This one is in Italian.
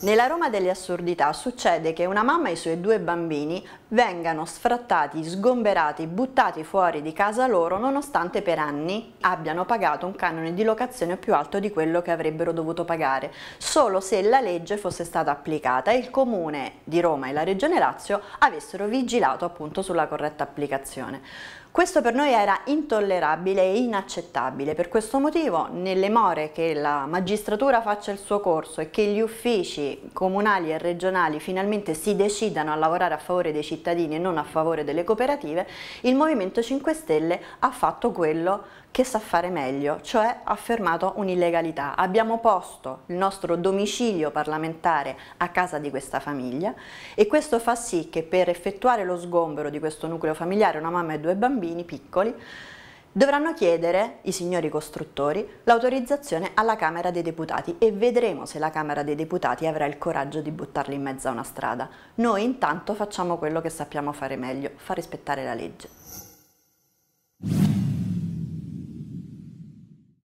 Nella Roma delle assurdità succede che una mamma e i suoi due bambini vengano sfrattati, sgomberati, buttati fuori di casa loro nonostante per anni abbiano pagato un canone di locazione più alto di quello che avrebbero dovuto pagare, solo se la legge fosse stata applicata e il comune di Roma e la regione Lazio avessero vigilato appunto sulla corretta applicazione. Questo per noi era intollerabile e inaccettabile, per questo motivo nelle more che la magistratura faccia il suo corso e che gli uffici comunali e regionali finalmente si decidano a lavorare a favore dei cittadini e non a favore delle cooperative, il Movimento 5 Stelle ha fatto quello che sa fare meglio, cioè ha fermato un'illegalità. Abbiamo posto il nostro domicilio parlamentare a casa di questa famiglia e questo fa sì che per effettuare lo sgombero di questo nucleo familiare, una mamma e due bambini piccoli, dovranno chiedere i signori costruttori l'autorizzazione alla Camera dei Deputati e vedremo se la Camera dei Deputati avrà il coraggio di buttarli in mezzo a una strada. Noi intanto facciamo quello che sappiamo fare meglio, far rispettare la legge.